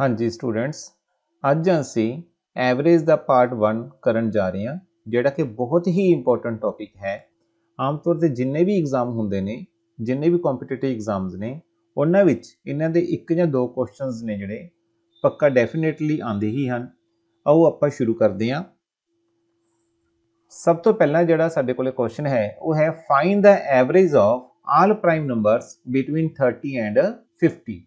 ਹਾਂਜੀ ਸਟੂਡੈਂਟਸ ਅੱਜ ਅਸੀਂ ਐਵਰੇਜ ਦਾ ਪਾਰਟ 1 ਕਰਨ ਜਾ ਰਹੇ ਹਾਂ ਜਿਹੜਾ ਕਿ ਬਹੁਤ ਹੀ ਇੰਪੋਰਟੈਂਟ ਟੌਪਿਕ ਹੈ ਆਮ ਤੌਰ ਤੇ ਜਿੰਨੇ ਵੀ ਐਗਜ਼ਾਮ ਹੁੰਦੇ ਨੇ ਜਿੰਨੇ ਵੀ ਕੰਪੀਟੀਟਿਵ ਐਗਜ਼ਾਮਸ ਨੇ ਉਹਨਾਂ ਵਿੱਚ ਇਹਨਾਂ ਦੇ ਇੱਕ ਜਾਂ ਦੋ ਕੁਐਸਚਨਸ ਨੇ ਜਿਹੜੇ ਪੱਕਾ ਡੈਫੀਨਿਟਲੀ ਆਉਂਦੇ ਹੀ ਹਨ ਆਓ ਆਪਾਂ ਸ਼ੁਰੂ ਕਰਦੇ ਹਾਂ ਸਭ ਤੋਂ ਪਹਿਲਾਂ ਜਿਹੜਾ ਸਾਡੇ ਕੋਲੇ ਕੁਐਸਚਨ ਹੈ ਉਹ ਹੈ find the average of all prime numbers between 30 and 50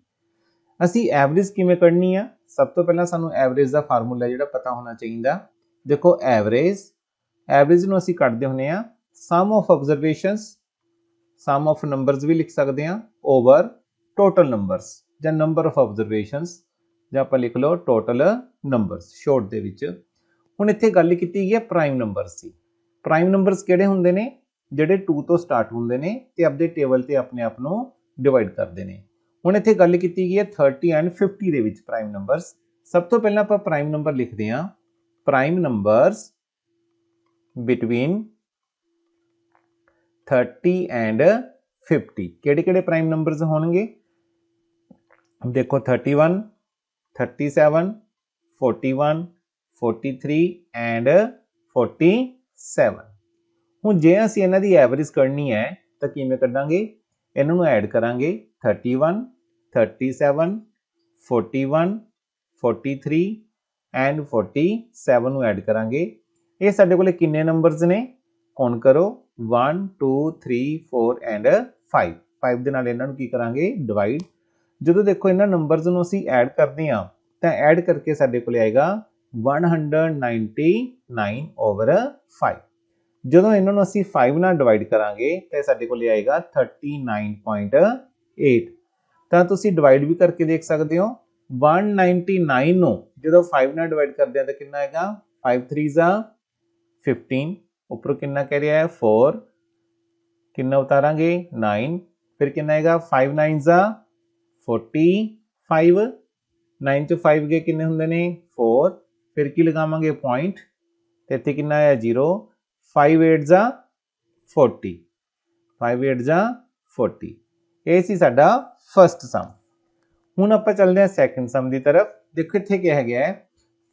ਅਸੀਂ ਐਵਰੇਜ ਕਿਵੇਂ ਕੱਢਣੀ ਆ ਸਭ ਤੋਂ ਪਹਿਲਾਂ ਸਾਨੂੰ ਐਵਰੇਜ ਦਾ ਫਾਰਮੂਲਾ ਜਿਹੜਾ ਪਤਾ ਹੋਣਾ ਚਾਹੀਦਾ ਦੇਖੋ ਐਵਰੇਜ ਐਵਰੇਜ ਨੂੰ ਅਸੀਂ ਕੱਢਦੇ ਹੁੰਨੇ ਆ sum of observations sum of numbers ਵੀ ਲਿਖ ਸਕਦੇ ਆ ਓਵਰ ਟੋਟਲ ਨੰਬਰਸ ਜਾਂ ਨੰਬਰ ਆਫ ਆਬਜ਼ਰਵੇਸ਼ਨਸ ਜਾਂ ਆਪਾਂ ਲਿਖ ਲਓ ਟੋਟਲ ਨੰਬਰਸ ਸ਼ੋਰਟ ਦੇ ਵਿੱਚ ਹੁਣ ਇੱਥੇ ਗੱਲ ਕੀਤੀ ਗਈ ਹੈ ਪ੍ਰਾਈਮ ਨੰਬਰਸ ਦੀ ਪ੍ਰਾਈਮ ਨੰਬਰਸ ਕਿਹੜੇ ਹੁੰਦੇ ਨੇ ਜਿਹੜੇ 2 ਤੋਂ ਸਟਾਰਟ ਹੁੰਦੇ ਨੇ ਤੇ ਆਪਦੇ ਟੇਬਲ ਤੇ ਆਪਣੇ ਆਪ ਨੂੰ ਡਿਵਾਈਡ ਕਰਦੇ ਨੇ ਹੁਣ ਇੱਥੇ ਗੱਲ ਕੀਤੀ ਗਈ ਹੈ 30 ਐਂਡ 50 ਦੇ ਵਿੱਚ ਪ੍ਰਾਈਮ ਨੰਬਰਸ ਸਭ ਤੋਂ ਪਹਿਲਾਂ ਆਪਾਂ ਪ੍ਰਾਈਮ ਨੰਬਰ ਲਿਖਦੇ ਹਾਂ ਪ੍ਰਾਈਮ ਨੰਬਰਸ ਬਿਟਵੀਨ 30 ਐਂਡ 50 ਕਿਹੜੇ ਕਿਹੜੇ ਪ੍ਰਾਈਮ ਨੰਬਰਸ ਹੋਣਗੇ ਦੇਖੋ 31 37 41 43 ਐਂਡ 47 ਹੁਣ ਜੇ ਅਸੀਂ ਇਹਨਾਂ ਦੀ ਐਵਰੇਜ ਕਰਨੀ ਹੈ ਤਾਂ ਕਿਵੇਂ ਕੱਢਾਂਗੇ इन्हों एड करा thirty one thirty seven forty one forty three and forty seven add करा ये साढ़े को नंबर ने कौन करो one two three four and five five के ना इन्हों की करा डिवाइड जो तो देखो इन्होंने नंबरस में एड करते हैं तो ऐड करके साढ़े को आएगा one hundred ninety nine over five जो इन्हों फाइव न डिवाइड करा तो साढ़े को आएगा थर्टी नाइन पॉइंट एट तो तुम डिवाइड भी करके देख सकते हो वन नाइनटी नाइन जो फाइव न डिवाइड कर दिया तो कि फाइव थ्री जा फिफ्टीन उपरों कि कह रहा है फोर कि उतारा नाइन फिर कि फाइव नाइन जा फोर्टी फाइव नाइन चु फाइव गए किन्ने होंगे ने फोर फिर कि लगावे पॉइंट इतने कि जीरो 5 8 are 40 5 8 are 40 ਇਹ ਸੀ ਸਾਡਾ ਫਰਸਟ ਸਮ ਹੁਣ ਆਪਾਂ ਚੱਲਦੇ ਹਾਂ ਸੈਕੰਡ ਸਮ ਦੀ ਤਰਫ ਦੇਖੋ ਇੱਥੇ ਕੀ ਗਿਆ ਹੈ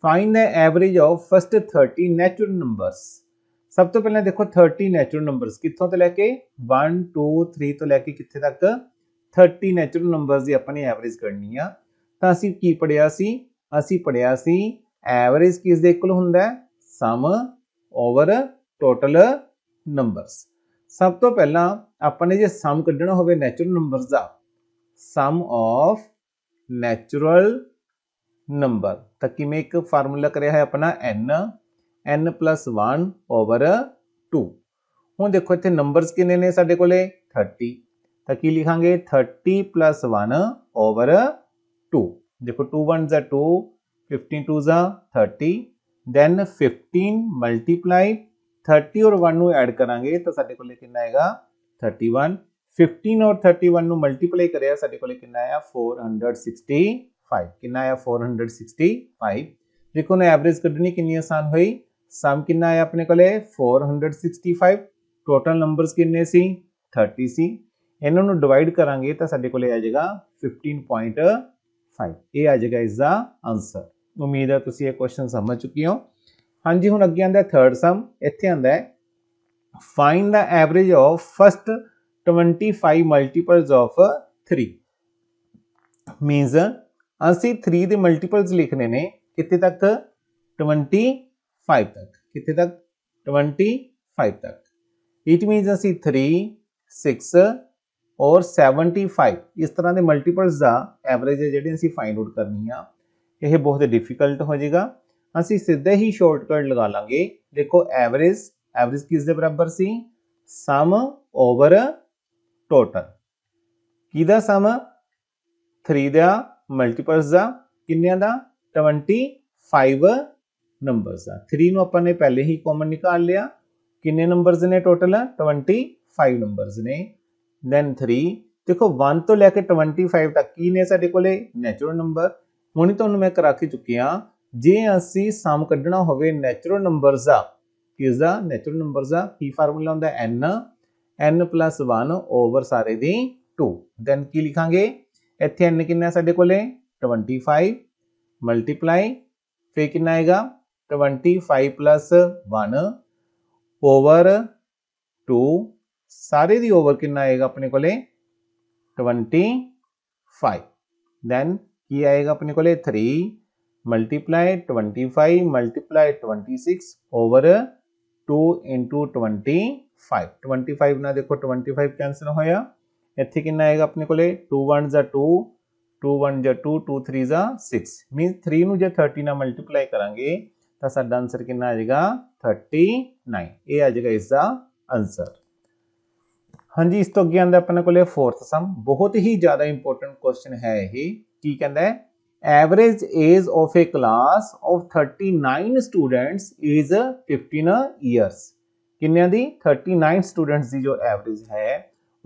find the average of first 30 natural numbers ਸਭ ਤੋਂ ਪਹਿਲਾਂ ਦੇਖੋ 30 ਨੈਚੁਰਲ ਨੰਬਰਸ ਕਿੱਥੋਂ ਤੋਂ ਲੈ ਕੇ 1 2 3 ਤੋਂ ਲੈ ਕੇ ਕਿੱਥੇ ਤੱਕ 30 ਨੈਚੁਰਲ ਨੰਬਰਸ ਦੀ ਆਪਾਂ ਨੇ ਐਵਰੇਜ ਕਰਨੀ ਆ ਤਾਂ ਅਸੀਂ ਕੀ ਪੜਿਆ ਸੀ ਅਸੀਂ ਪੜਿਆ ਸੀ ਐਵਰੇਜ ਕਿਸ ਦੇ ਇਕੁਅਲ ਹੁੰਦਾ ਹੈ ਸਮ ਓਵਰ टोटल नंबर सब तो पहला अपने जो सम क्डना हो नैचुरल नंबर का सम ऑफ नैचुरल नंबर तो कि किमें एक फार्मूला कर अपना n n plus one over two हूँ देखो इतने नंबर किने ने साडे को थर्टी तो की लिखा thirty plus one over two देखो टू वन ज टू फिफ्टीन टू ज थर्टी दैन फिफ्टीन मल्टीप्लाई 30 ਔਰ 1 ਨੂੰ ਐਡ ਕਰਾਂਗੇ ਤਾਂ ਸਾਡੇ ਕੋਲੇ ਕਿੰਨਾ ਆਏਗਾ 31 15 ਔਰ 31 ਨੂੰ ਮਲਟੀਪਲਾਈ ਕਰਿਆ ਸਾਡੇ ਕੋਲੇ ਕਿੰਨਾ ਆਇਆ 465 ਕਿੰਨਾ ਆਇਆ 465 ਦੇਖੋ ਨਾ ਐਵਰੇਜ ਕੱਢਣੀ ਕਿੰਨੀ ਆਸਾਨ ਹੋਈ ਸਮ ਕਿੰਨਾ ਆਇਆ ਆਪਣੇ ਕੋਲੇ 465 ਟੋਟਲ ਨੰਬਰਸ ਕਿੰਨੇ ਸੀ 30 ਸੀ ਇਹਨਾਂ ਨੂੰ ਡਿਵਾਈਡ ਕਰਾਂਗੇ ਤਾਂ ਸਾਡੇ ਕੋਲੇ ਆ ਜਾਏਗਾ 15.5 ਇਹ ਆ ਜਾਏਗਾ ਇਸ ਦਾ ਆਨਸਰ ਉਮੀਦ ਹੈ ਤੁਸੀਂ ਇਹ ਕੁਐਸਚਨ ਸਮਝ ਚੁੱਕੇ ਹੋ ਹਾਂਜੀ ਹੁਣ ਅੱਗੇ ਆਂਦਾ ਥਰਡ ਸਮ ਇੱਥੇ ਆਂਦਾ ਹੈ find the average of first 25 multiples of 3 means ਅਸੀਂ 3 ਦੇ ਮਲਟੀਪਲਸ ਲਿਖਨੇ ਨੇ ਕਿਤੇ ਤੱਕ 25 ਤੱਕ ਕਿਤੇ ਤੱਕ 25 ਤੱਕ ਇਟ ਮੀਨਸ ਅਸੀਂ 3 6 ਔਰ 75 ਇਸ ਤਰ੍ਹਾਂ ਦੇ ਮਲਟੀਪਲਸ ਦਾ ਐਵਰੇਜ ਜਿਹੜੀ ਅਸੀਂ ਫਾਈਂਡ ਆਊਟ ਕਰਨੀ ਆ ਇਹ ਬਹੁਤ ਡਿਫਿਕਲਟ ਹੋ ਜਾਏਗਾ ਅਸੀਂ ਸਿੱਧੇ ਹੀ ਸ਼ਾਰਟਕਟ ਲਗਾ ਲਾਂਗੇ ਦੇਖੋ ਐਵਰੇਜ ਐਵਰੇਜ ਕਿਸ ਦੇ ਬਰਾਬਰ ਸੀ ਸਮ ਓਵਰ ਟੋਟਲ ਕਿਹਦਾ ਸਮ 3 ਦਾ ਮਲਟੀਪਲਸ ਦਾ ਕਿੰਨਿਆਂ ਦਾ 25 ਨੰਬਰਸ ਦਾ 3 ਨੂੰ ਆਪਾਂ ਨੇ ਪਹਿਲੇ ਹੀ ਕਾਮਨ ਨਿਕਾਲ ਲਿਆ ਕਿੰਨੇ ਨੰਬਰਸ ਨੇ ਟੋਟਲ 25 ਨੰਬਰਸ ਨੇ ਦੈਨ 3 ਦੇਖੋ 1 ਤੋਂ ਲੈ ਕੇ 25 ਤੱਕ ਕੀ ਨੇ ਸਾਡੇ ਕੋਲੇ ਨੈਚੁਰਲ ਨੰਬਰ ਹੁਣ ਤੁਹਾਨੂੰ ਮੈਂ ਕਰਾ ਕੇ ਚੁੱਕਿਆ जे असी सम क्ढना नैचुरल नंबर आ किसा नैचुरल नंबर आ की फार्मूला होंगे n n plus one over सारे दी टू दैन की लिखा इतने एन कि ट्वेंटी फाइव मल्टीप्लाई फिर कि आएगा twenty five plus one over two सारे की ओवर कि आएगा अपने को ट्वेंटी फाइव दैन की आएगा अपने को three twenty five twenty six over two into twenty five twenty five ना देखो ट्वेंटी फाइव कैंसिल होया इतने कि आएगा अपने को ले टू वन जा टू टू वन जा टू टू थ्री जा सिक्स मीन थ्री नु जे थर्टी ना मल्टीप्लाई करा तो साडा आंसर कि जाएगा थर्टी नाइन ये आ जाएगा इसका आंसर हाँ जी इस तो अगे आता अपने को फोर्थ सम बहुत ही ज़्यादा इंपोर्टेंट क्वेश्चन है ये की कहता है average age of a class of 39 students is 15 years ਕਿੰਨਿਆਂ ਦੀ 39 ਸਟੂਡੈਂਟਸ ਦੀ ਜੋ ਐਵਰੇਜ ਹੈ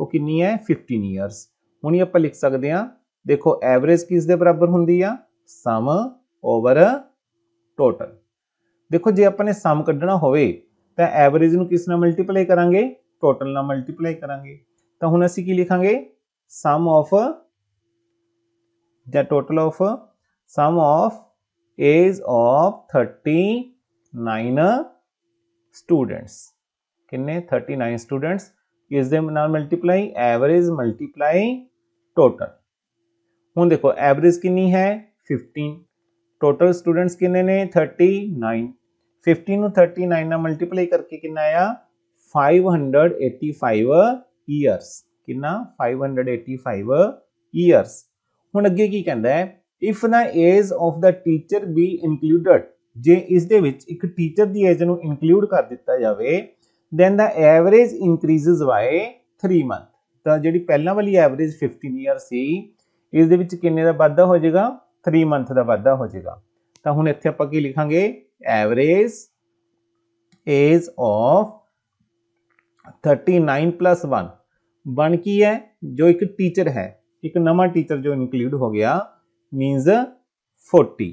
ਉਹ ਕਿੰਨੀ ਹੈ 15 ਇਅਰਸ ਹੁਣ ਇਹ ਆਪਾਂ ਲਿਖ ਸਕਦੇ ਹਾਂ ਦੇਖੋ ਐਵਰੇਜ ਕਿਸ ਦੇ ਬਰਾਬਰ ਹੁੰਦੀ ਆ ਸਮ ਓਵਰ ਟੋਟਲ ਦੇਖੋ ਜੇ ਆਪਾਂ ਨੇ ਸਮ ਕੱਢਣਾ ਹੋਵੇ ਤਾਂ ਐਵਰੇਜ ਨੂੰ ਕਿਸ ਨਾਲ ਮਲਟੀਪਲਾਈ ਕਰਾਂਗੇ ਟੋਟਲ ਨਾਲ ਮਲਟੀਪਲਾਈ ਕਰਾਂਗੇ ਤਾਂ ਹੁਣ ਅਸੀਂ ਕੀ ਲਿਖਾਂਗੇ sum of the total of uh, sum of age of 39 uh, students. Kinne 39 students is them now multiply average multiply total. हूँ देखो एवरेज कितनी है 15 टोटल स्टूडेंट्स कितने ने 39 15 ਨੂੰ 39 ਨਾਲ ਮਲਟੀਪਲਾਈ ਕਰਕੇ ਕਿੰਨਾ ਆਇਆ 585 ਇਅਰਸ ਕਿੰਨਾ 585 ਇਅਰਸ ਹੁਣ ਅੱਗੇ ਕੀ ਕਹਿੰਦਾ ਹੈ ਇਫ ਨਾ age of the teacher be included ਜੇ ਇਸ ਦੇ ਵਿੱਚ ਇੱਕ ਟੀਚਰ ਦੀ ਏਜ ਨੂੰ ਇਨਕਲੂਡ ਕਰ ਦਿੱਤਾ ਜਾਵੇ then the average increases by 3 month ਤਾਂ ਜਿਹੜੀ ਪਹਿਲਾਂ ਵਾਲੀ ਐਵਰੇਜ 15 ਇਅਰ ਸੀ ਇਸ ਦੇ ਵਿੱਚ ਕਿੰਨੇ ਦਾ ਵਾਧਾ ਹੋ ਜਾਏਗਾ 3 ਮੰਥ ਦਾ ਵਾਧਾ ਹੋ ਜਾਏਗਾ ਤਾਂ ਹੁਣ ਇੱਥੇ ਆਪਾਂ ਕੀ ਲਿਖਾਂਗੇ ਐਵਰੇਜ ਏਜ ਆਫ 39 1 ਬਣ ਕੀ ਹੈ ਜੋ ਇੱਕ ਟੀਚਰ ਹੈ ਇੱਕ ਨਵਾਂ ਟੀਚਰ ਜੋ ਇਨਕਲੂਡ ਹੋ ਗਿਆ means 40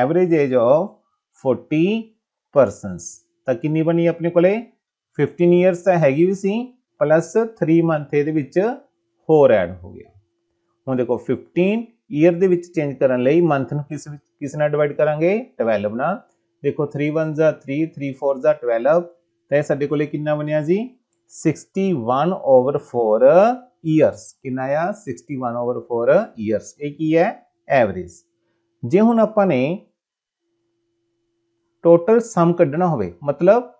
average age of 40 persons ਤਾਂ ਕਿੰਨੀ ਬਣੀ ਆਪਣੇ ਕੋਲੇ 15 ਇਅਰਸ ਤਾਂ ਹੈਗੀ ਵੀ ਸੀ ਪਲੱਸ 3 ਮੰਥ ਇਹਦੇ ਵਿੱਚ ਹੋਰ ਐਡ ਹੋ ਗਿਆ ਹੁਣ ਦੇਖੋ 15 ਇਅਰ ਦੇ ਵਿੱਚ ਚੇਂਜ ਕਰਨ ਲਈ ਮੰਥ ਨੂੰ ਕਿਸ ਵਿੱਚ ਕਿਸ ਨਾਲ ਡਿਵਾਈਡ ਕਰਾਂਗੇ 12 ਨਾਲ ਦੇਖੋ 3 1 ਜ਼ਾ 3 3 4 ਜ਼ਾ 12 ਤਾਂ ਇਹ ਸਾਡੇ ਕੋਲੇ ਕਿੰਨਾ ਬਣਿਆ ਜੀ 61 ਓਵਰ 4 ईयर्स किन्ना आया 61 ओवर 4 ईयर्स एक ही है एवरेज जो हम अपने टोटल सम क्डना होवे मतलब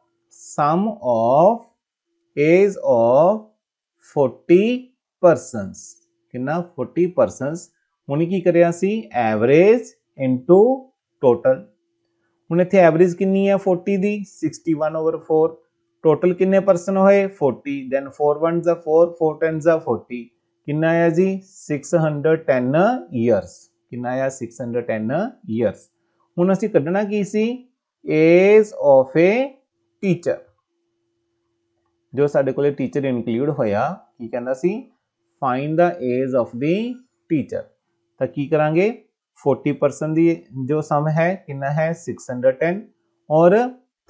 sum of age of 40 persons किन्ना 40 पर्संस हुन की करया सी एवरेज इनटू टोटल हुन इतने एवरेज किन्नी है 40 दी ओवर फोर टोटल किन्ने परसन हो फोर्टी दैन फोर वन जा फोर फोर टेन जा फोर्टी कि आया जी सिक्स हंडर्ड टेन ईयरस कि आया सिक्स हंडर्ड टेन ईयरस हूँ असी क्डना की सी एज ऑफ ए टीचर जो साढ़े को टीचर इनकलूड होया कहना सी find the age of the teacher तो की करा फोर्टी परसेंट की जो सम है कि है सिक्स हंडर्ड टेन और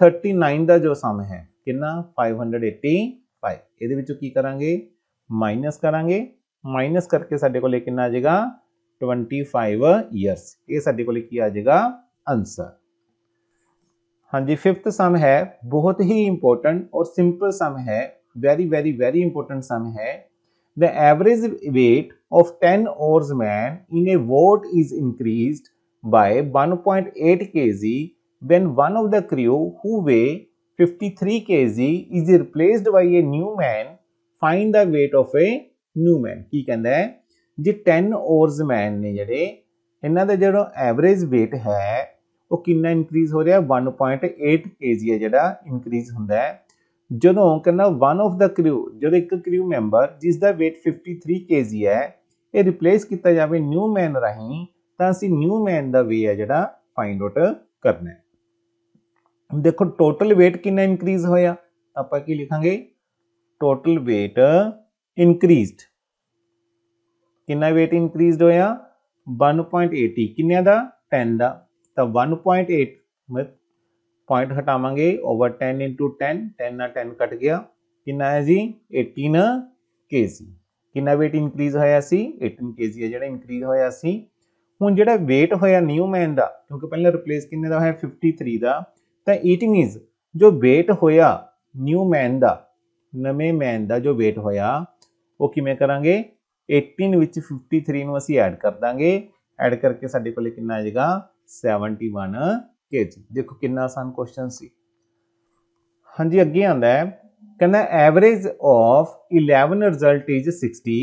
थर्टी नाइन का जो सम है ਕਿੰਨਾ 585 ਇਹਦੇ ਵਿੱਚੋਂ ਕੀ ਕਰਾਂਗੇ ਮਾਈਨਸ ਕਰਾਂਗੇ ਮਾਈਨਸ ਕਰਕੇ ਸਾਡੇ ਕੋਲੇ ਕਿੰਨਾ ਆ ਜਾਏਗਾ 25 ਇਅਰਸ ਇਹ ਸਾਡੇ ਕੋਲੇ ਕੀ ਆ ਜਾਏਗਾ ਆਨਸਰ ਹਾਂਜੀ 5th ਸਮ ਹੈ ਬਹੁਤ ਹੀ ਇੰਪੋਰਟੈਂਟ ਔਰ ਸਿੰਪਲ ਸਮ ਹੈ very very very important sum hai the average weight of 10 oarsmen in a boat is increased by 1.8 kg when one of the crew who weigh 53 kg is replaced by a new man find the weight of a new man ਕੀ ਕਹਿੰਦਾ ਹੈ ਜੇ 10 ਔਰਜ਼ਮੈਨ ਨੇ ਜਿਹੜੇ ਇਹਨਾਂ ਦਾ ਜਿਹੜਾ average weight ਹੈ ਉਹ ਕਿੰਨਾ ਇਨਕਰੀਜ਼ ਹੋ ਰਿਹਾ 1.8 kg ਹੈ ਜਿਹੜਾ ਇਨਕਰੀਜ਼ ਹੁੰਦਾ ਹੈ ਜਦੋਂ ਕਹਿੰਦਾ ਵਨ ਆਫ ਦਾ ਕ੍ਰੂ ਜਦੋਂ ਇੱਕ ਕ੍ਰੂ ਮੈਂਬਰ ਜਿਸ ਦਾ weight 53 kg ਹੈ ਇਹ ਰਿਪਲੇਸ ਕੀਤਾ ਜਾਵੇ ਨਿਊ ਮੈਨ ਰਾਹੀਂ ਤਾਂ ਅਸੀਂ ਨਿਊ ਮੈਨ ਦਾ ਵੇ ਹੈ ਜਿਹੜਾ ਫਾਈਂਡ ਆਊਟ ਕਰਨਾ ਹੈ देखो टोटल वेट किन्ना इंक्रीज होया आप की लिखा टोटल वेट इंक्रीज किन्ना वेट इंक्रीज होया 1.80 ਕਿੰਨਿਆਂ ਦਾ 10 ਦਾ ਤਾਂ 1.8 ਮੈਂ ਪੁਆਇੰਟ ਹਟਾਵਾਂਗੇ ਓਵਰ 10 10 10 ਨਾਲ 10 ਕੱਟ ਗਿਆ ਕਿੰਨਾ ਹੈ ਜੀ 18 ਕੇਜੀ ਕਿੰਨਾ weight ਇਨਕਰੀਜ਼ ਹੋਇਆ ਸੀ 18 ਕੇਜੀ ਹੈ ਜਿਹੜਾ ਇਨਕਰੀਜ਼ ਹੋਇਆ ਸੀ ਹੁਣ ਜਿਹੜਾ weight ਹੋਇਆ ਨਿਊਮੈਨ ਦਾ ਕਿਉਂਕਿ ਪਹਿਲਾਂ ਰਿਪਲੇਸ ਕਿੰਨੇ ਦਾ ਹੋਇਆ 53 ਦਾ ਤਾਂ ਇਟ ਮੀਨਸ ਜੋ ਵੇਟ ਹੋਇਆ ਨਿਊ ਮੈਨ ਦਾ ਨਵੇਂ ਮੈਨ ਦਾ ਜੋ ਵੇਟ ਹੋਇਆ ਉਹ ਕਿਵੇਂ ਕਰਾਂਗੇ 18 ਵਿੱਚ 53 ਨੂੰ ਅਸੀਂ ਐਡ ਕਰ ਦਾਂਗੇ ਐਡ ਕਰਕੇ ਸਾਡੇ ਕੋਲੇ ਕਿੰਨਾ ਆ ਜਾਏਗਾ 71 kg ਦੇਖੋ ਕਿੰਨਾ ਆਸਾਨ ਕੁਐਸਚਨ ਸੀ ਹਾਂਜੀ ਅੱਗੇ ਆਂਦਾ ਹੈ ਕਹਿੰਦਾ average of 11 result is 60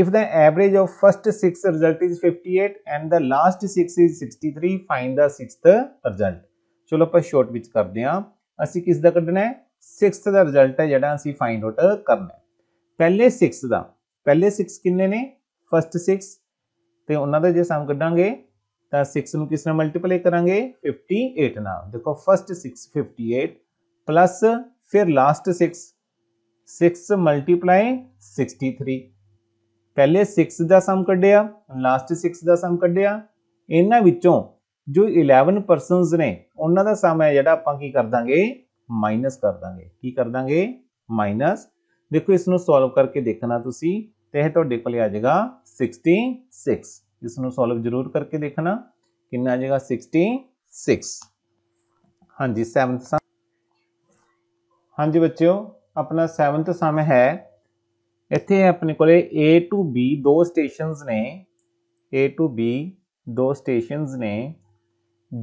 if the average of first six result is 58 and the last six is 63 find the sixth result ਚਲੋ ਆਪਾਂ ਸ਼ਾਰਟ ਵਿੱਚ ਕਰਦੇ ਹਾਂ ਅਸੀਂ ਕਿਸ ਦਾ ਕੱਢਣਾ ਹੈ 6th ਦਾ ਰਿਜ਼ਲਟ ਹੈ ਜਿਹੜਾ ਅਸੀਂ ਫਾਈਂਡ ਆਊਟ ਕਰਨਾ ਹੈ ਪਹਿਲੇ 6 ਦਾ ਪਹਿਲੇ 6 ਕਿੰਨੇ ਨੇ ਫਸਟ 6 ਤੇ ਉਹਨਾਂ ਦਾ ਜੇ ਸਮ ਕੱਢਾਂਗੇ ਤਾਂ 6 ਨੂੰ ਕਿਸ ਨਾਲ ਮਲਟੀਪਲਾਈ ਕਰਾਂਗੇ 58 ਨਾਲ ਦੇਖੋ ਫਸਟ 6 58 ਪਲੱਸ ਫਿਰ ਲਾਸਟ 6 6 ਮਲਟੀਪਲਾਈ 63 ਪਹਿਲੇ 6 ਦਾ ਸਮ ਕੱਢਿਆ ਲਾਸਟ 6 ਦਾ ਸਮ ਕੱਢਿਆ ਇਹਨਾਂ ਵਿੱਚੋਂ जो इलेवन परसनज ने उन्होंने समय है जरा आप कर देंगे माइनस कर देंगे की कर देंगे माइनस देखो इसको सॉल्व करके देखना तुम तो यह आ जाएगा सिक्सटी सिक्स इसको सॉल्व जरूर करके देखना कि आ जाएगा सिक्सटी सिक्स हाँ जी सैवंथ सम हाँ जी बच्चों अपना सैवंथ सम है इतने अपने को ए टू बी दो स्टेशन ने ए टू बी दो स्टेशन ने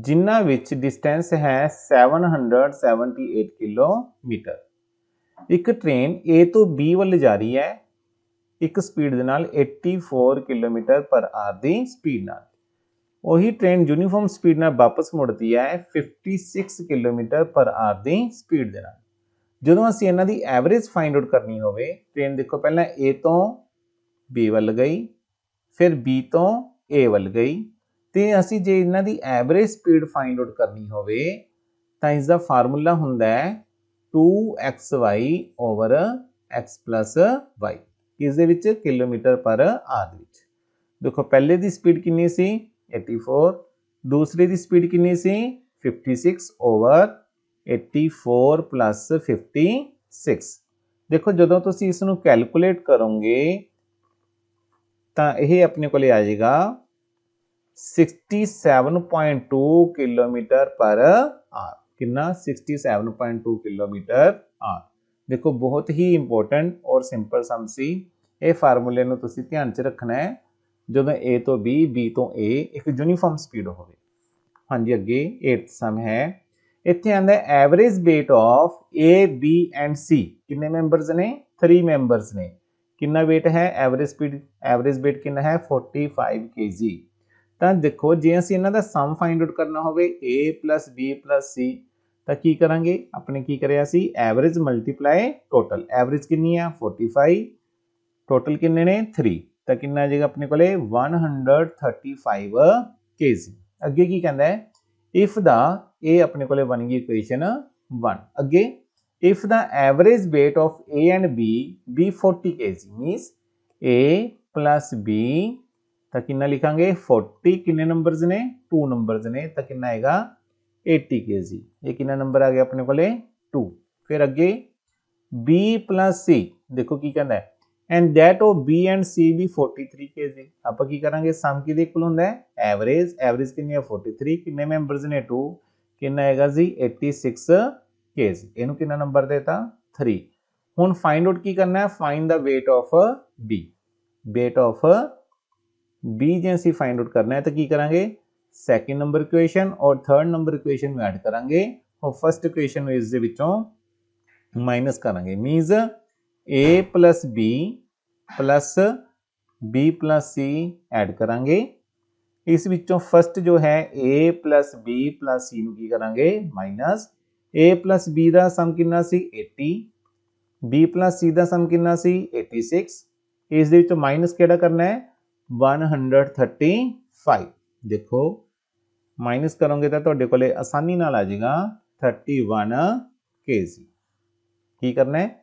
ਜਿਨ੍ਹਾਂ ਵਿੱਚ ਡਿਸਟੈਂਸ ਹੈ 778 ਕਿਲੋਮੀਟਰ ਇੱਕ ਟ੍ਰੇਨ A ਤੋਂ B ਵੱਲ ਜਾ ਰਹੀ ਹੈ ਇੱਕ ਸਪੀਡ ਦੇ ਨਾਲ 84 ਕਿਲੋਮੀਟਰ ਪਰ ਆਰ ਦੀ ਸਪੀਡ ਨਾਲ ਉਹੀ ਟ੍ਰੇਨ ਯੂਨੀਫਾਰਮ ਸਪੀਡ ਨਾਲ ਵਾਪਸ ਮੁੜਦੀ ਹੈ 56 ਕਿਲੋਮੀਟਰ ਪਰ ਆਰ ਦੀ ਸਪੀਡ ਦੇ ਨਾਲ ਜਦੋਂ ਅਸੀਂ ਇਹਨਾਂ ਦੀ ਐਵਰੇਜ ਫਾਈਂਡ ਆਊਟ ਕਰਨੀ ਹੋਵੇ ਟ੍ਰੇਨ ਦੇਖੋ ਪਹਿਲਾਂ A ਤੋਂ B ਵੱਲ ਗਈ ਫਿਰ B ਤੋਂ A ਵੱਲ ਗਈ ਤੇ ਅਸੀਂ ਜੇ ਇਹਨਾਂ ਦੀ ਐਵਰੇਜ ਸਪੀਡ ਫਾਈਂਡ ਆਊਟ ਕਰਨੀ ਹੋਵੇ ਤਾਂ ਇਸ ਦਾ ਫਾਰਮੂਲਾ ਹੁੰਦਾ ਹੈ 2xy ਓਵਰ x y ਇਸ ਦੇ ਵਿੱਚ ਕਿਲੋਮੀਟਰ ਪਰ ਆਰ ਵਿੱਚ ਦੇਖੋ ਪਹਿਲੇ ਦੀ ਸਪੀਡ ਕਿੰਨੀ ਸੀ 84 ਦੂਸਰੇ ਦੀ ਸਪੀਡ ਕਿੰਨੀ ਸੀ 56 ਓਵਰ 84 56 ਦੇਖੋ ਜਦੋਂ ਤੁਸੀਂ ਇਸ ਨੂੰ ਕੈਲਕੂਲੇਟ ਕਰੋਗੇ ਤਾਂ ਇਹ ਆਪਣੇ ਕੋਲੇ ਆ ਜਾਏਗਾ 67.2 किलोमीटर पर आर कितना 67.2 किलोमीटर आर देखो बहुत ही इंपोर्टेंट और सिंपल सम समसी यह फार्मूले ध्यान च रखना है जो ए तो बी बी तो ए एक यूनिफॉर्म स्पीड हो हाँ जी अगे एट सम है इतने आंदा average weight of A B and C कि मैंबरस ने थ्री मैंबरस ने कि वेट है एवरेज स्पीड एवरेज वेट कि है फोर्टी फाइव के जी ਤਾਂ ਦੇਖੋ ਜੇ ਅਸੀਂ ਇਹਨਾਂ ਦਾ ਸਮ ਫਾਈਂਡ ਆਊਟ ਕਰਨਾ ਹੋਵੇ a b c ਤਾਂ ਕੀ ਕਰਾਂਗੇ ਆਪਣੇ ਕੀ ਕਰਿਆ ਸੀ ਐਵਰੇਜ ਮਲਟੀਪਲਾਈ ਟੋਟਲ ਐਵਰੇਜ ਕਿੰਨੀ ਆ 45 ਟੋਟਲ ਕਿੰਨੇ ਨੇ 3 ਤਾਂ ਕਿੰਨਾ ਆ ਜਾਏਗਾ ਆਪਣੇ ਕੋਲੇ 135 kg ਅੱਗੇ ਕੀ ਕਹਿੰਦਾ ਹੈ ਇਫ ਦਾ ਇਹ ਆਪਣੇ ਕੋਲੇ ਬਣ ਗਈ ਇਕੁਏਸ਼ਨ 1 ਅੱਗੇ if the average weight of A and B be 40 kg means A plus B तो कि लिखा फोर्टी किन्ने नंबर ने टू नंबर ने तो कि आएगा एटी के जी ये कि नंबर आ गया अपने को टू फिर अगे बी प्लस सी देखो की कहना है एंड दैट ओ बी एंड सी भी थ्री के जी आप की सम कि होंगे एवरेज एवरेज कि फोर्टी थ्री किन्ने मैंबर ने टू कि आएगा जी एटी सिक्स के जी यू कि नंबर देता थ्री हूँ फाइंड आउट की करना है find the weight of B weight of B जो अं फाइंड आउट करना है तो की करा सैकेंड नंबर इक्ुएशन और थर्ड नंबर इक्ुएशन एड करा और फस्ट इक्वेशन इस माइनस करा minus A plus B plus B plus C add करा इस फस्ट जो है A plus B plus C की करा माइनस ए प्लस बी का सम कि एटी बी प्लस सी का सम कि एटी सिक्स इस माइनस कि करना है 135 देखो माइनस करोगे तो को आसानी ना आ जाएगा थर्टी वन के जी की करना है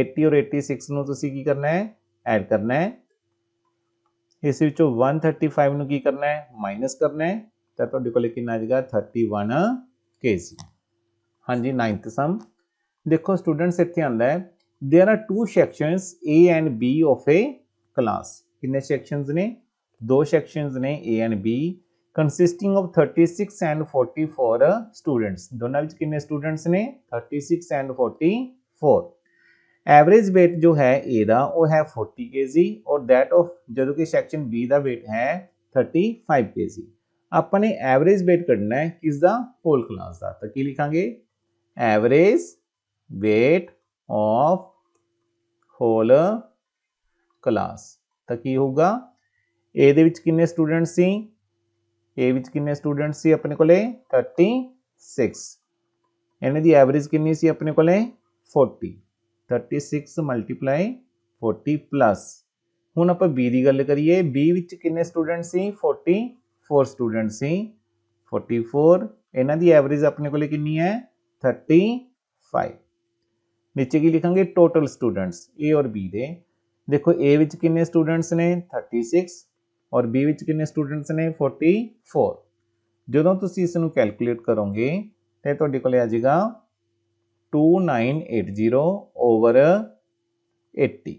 एटी और एटी सिक्स नी की करना है एड करना है इस वन थर्टी फाइव न की करना है माइनस करना है तो थोड़े को कि आ जाएगा थर्टी वन के जी हाँ जी नाइनथ सम देखो स्टूडेंट्स इतने आंदा है there are two section A and B of a class किन्ने सैक्शनज ने दो सैक्शनज ने A and B consisting of thirty six and forty four students दोनों किन्ने स्टूडेंट्स ने thirty six and forty four average weight जो है ए का वह है फोर्टी के जी और दैट ऑफ जो कि सैक्शन बी का वेट है थर्टी फाइव के जी अपने एवरेज वेट कड़ना है किसका होल क्लास का तो की लिखा average weight of whole class तो की होगा ए किन्ने स्टूडेंट सी ए किन्ने स्टूडेंट से अपने को थर्टी सिक्स इन्हें एवरेज किन्नी अपने को forty thirty six multiply forty plus हूँ आप बी की गल करिए बी किन्ने स्टूडेंट से फोर्टी फोर स्टूडेंट से फोर्टी फोर इन्ह की एवरेज अपने को कि है थर्टी फाइव नीचे की लिखा टोटल स्टूडेंट्स ए और बी दे देखो ए विच कि स्टूडेंट्स ने थर्टी सिक्स और बी विच कि स्टूडेंट्स ने फोर्टी फोर जो तीन इस कैलकुलेट करोगे तो आ जाएगा two nine eight zero over eighty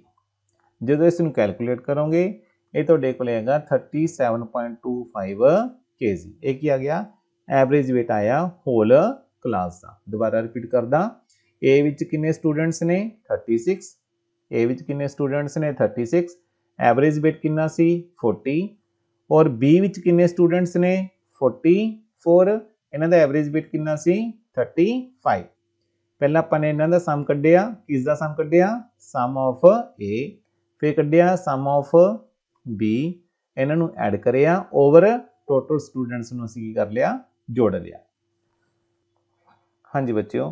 जो इस कैलकुलेट करोगे ये तो thirty seven point two five K G ए आ गया एवरेज वेट आया होल क्लास का दोबारा रिपीट कर दा ए कि स्टूडेंट्स ने थर्टी सिक्स A ਵਿੱਚ ਕਿੰਨੇ ਸਟੂਡੈਂਟਸ ਨੇ 36 ਐਵਰੇਜ ਵੇਟ ਕਿੰਨਾ ਸੀ 40 ਔਰ B ਵਿੱਚ ਕਿੰਨੇ ਸਟੂਡੈਂਟਸ ਨੇ 44 ਇਹਨਾਂ ਦਾ ਐਵਰੇਜ ਵੇਟ ਕਿੰਨਾ ਸੀ 35 ਪਹਿਲਾਂ ਆਪਾਂ ਨੇ ਇਹਨਾਂ ਦਾ ਸਮ ਕੱਢਿਆ ਕਿਸ ਦਾ ਸਮ ਕੱਢਿਆ ਸਮ ਆਫ A ਫੇ ਕੱਢਿਆ ਸਮ ਆਫ B ਇਹਨਾਂ ਨੂੰ ਐਡ ਕਰਿਆ ਓਵਰ ਟੋਟਲ ਸਟੂਡੈਂਟਸ ਨੂੰ ਅਸੀਂ ਕੀ ਕਰ ਲਿਆ ਜੋੜ ਲਿਆ ਹਾਂਜੀ ਬੱਚਿਓ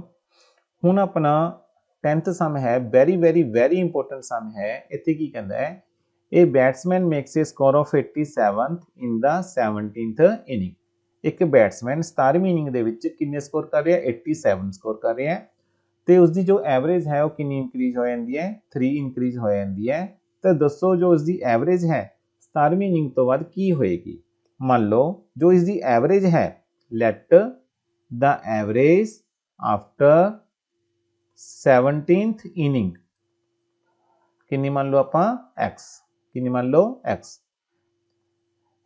ਹੁਣ ਆਪਣਾ टेंथ सम है very very very important sum है इतने की कहना है a batsman makes a score of eighty seven in the seventeen inning एक बैट्समैन सतारवीं इनिंग किन्ने स्कोर कर रहा है एट्टी सैवन स्कोर कर रहा है तो उसकी जो एवरेज है वह कि इनक्रीज हो जाती है थ्री इनक्रीज हो जाती है तो दसो जो उसकी एवरेज है सतारवीं इनिंग तो बाद की होएगी मान लो जो इसकी एवरेज है let the average after 17th inning ਕਿੰਨੀ ਮੰਨ ਲਓ ਆਪਾਂ x ਕਿੰਨੀ ਮੰਨ ਲਓ x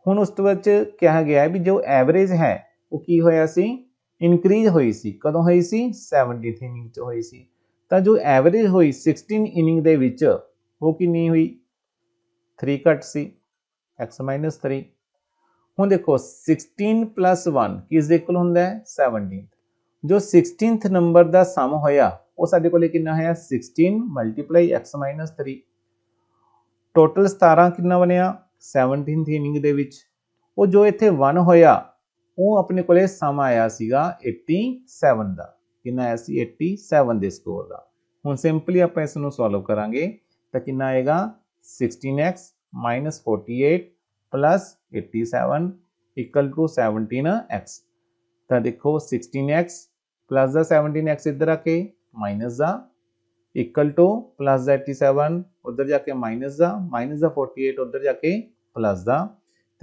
ਹੁਣ ਉਸ ਤੋਂ ਵਿੱਚ ਕਿਹਾ ਗਿਆ ਵੀ ਜੋ ਐਵਰੇਜ ਹੈ ਉਹ ਕੀ ਹੋਇਆ ਸੀ ਇਨਕਰੀਜ਼ ਹੋਈ ਸੀ ਕਦੋਂ ਹੋਈ ਸੀ 17th ਇਨਿੰਗ ਚ ਹੋਈ ਸੀ ਤਾਂ ਜੋ ਐਵਰੇਜ ਹੋਈ 16 ਇਨਿੰਗ ਦੇ ਵਿੱਚ ਉਹ ਕਿੰਨੀ ਹੋਈ 3 ਘਟ ਸੀ x 3 ਹੁਣ ਦੇਖੋ 16 1 ਕਿਸ ਦੇ ਇਕੁਅਲ ਹੁੰਦਾ ਹੈ 17 ਜੋ 16th ਨੰਬਰ ਦਾ ਸਮ ਹੋਇਆ ਉਹ ਸਾਡੇ ਕੋਲੇ ਕਿੰਨਾ ਹੈ 16 x 3 ਟੋਟਲ 17 ਕਿੰਨਾ ਬਣਿਆ 17th ਇਨਿੰਗ ਦੇ ਵਿੱਚ ਉਹ ਜੋ ਇੱਥੇ 1 ਹੋਇਆ ਉਹ ਆਪਣੇ ਕੋਲੇ ਸਮ ਆਇਆ ਸੀਗਾ 87 ਦਾ ਕਿੰਨਾ ਆਇਆ ਸੀ 87 ਦੇ ਸਕੋਰ ਦਾ ਹੁਣ ਸਿੰਪਲੀ ਆਪਾਂ ਇਸ ਨੂੰ ਸੋਲਵ ਕਰਾਂਗੇ ਤਾਂ ਕਿੰਨਾ ਆਏਗਾ 16x 48 87 17x ਤਾਂ ਦੇਖੋ 16x ਦਾ 17x ਇੱਧਰ ਆ ਕੇ minus the equal to plus the eighty seven उधर जाके minus the minus the forty eight उधर जाके प्लस जा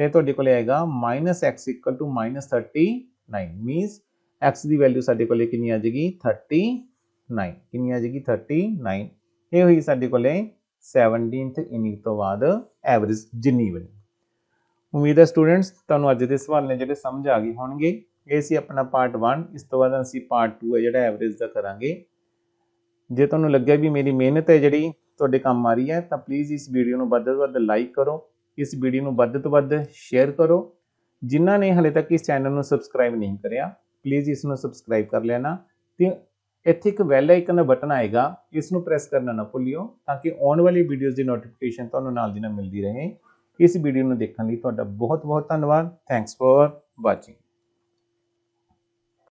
तो ये तो आएगा minus x equal to minus thirty nine means x की वैल्यू साढ़े को कि आ जाएगी थर्टी नाइन कि आ जाएगी थर्टी नाइन ये हुई साढ़े को सैवनटीनथ इनिंग तो बाद एवरेज जिनी बनी उम्मीद है स्टूडेंट्स तुम्हें अज के सवाल ने जो समझ आ गए हो अपना पार्ट वन इस 1 ਇਸ ਤੋਂ ਬਾਅਦ ਅਸੀਂ ਪਾਰਟ 2 ਹੈ ਜਿਹੜਾ ਐਵਰੇਜ ਜੇ ਤੁਹਾਨੂੰ ਲੱਗਿਆ ਵੀ ਮੇਰੀ ਮਿਹਨਤ ਹੈ ਜਿਹੜੀ ਤੁਹਾਡੇ ਕੰਮ ਆ ਰਹੀ ਹੈ ਤਾਂ ਪਲੀਜ਼ ਇਸ ਵੀਡੀਓ ਨੂੰ ਵੱਧ ਤੋਂ ਵੱਧ ਲਾਈਕ ਕਰੋ ਇਸ ਵੀਡੀਓ ਨੂੰ ਵੱਧ ਤੋਂ ਵੱਧ ਸ਼ੇਅਰ ਕਰੋ ਜਿਨ੍ਹਾਂ ਨੇ ਹਲੇ ਤੱਕ ਇਸ ਚੈਨਲ ਨੂੰ ਸਬਸਕ੍ਰਾਈਬ ਨਹੀਂ ਕਰਿਆ ਪਲੀਜ਼ ਇਸ ਨੂੰ ਸਬਸਕ੍ਰਾਈਬ ਕਰ ਲੈਣਾ ਤੇ ਇੱਥੇ ਇੱਕ ਵੈਲ ਆਈਕਨ ਦਾ ਬਟਨ ਆਏਗਾ ਇਸ ਨੂੰ ਪ੍ਰੈਸ ਕਰਨਾ ਨਾ ਭੁੱਲਿਓ ਤਾਂ ਕਿ ਆਉਣ ਵਾਲੀ ਵੀਡੀਓਜ਼ ਦੀ ਨੋਟੀਫਿਕੇਸ਼ਨ ਤੁਹਾਨੂੰ ਨਾਲ ਦੀ ਨਾਲ ਮਿਲਦੀ ਰਹੇ ਇਸ ਵੀਡੀਓ ਨੂੰ ਦੇਖਣ ਲਈ ਤੁਹਾਡਾ ਬਹੁਤ ਬਹੁਤ ਧੰਨਵਾਦ ਥੈਂਕਸ ਫॉर ਵਾਚਿੰਗ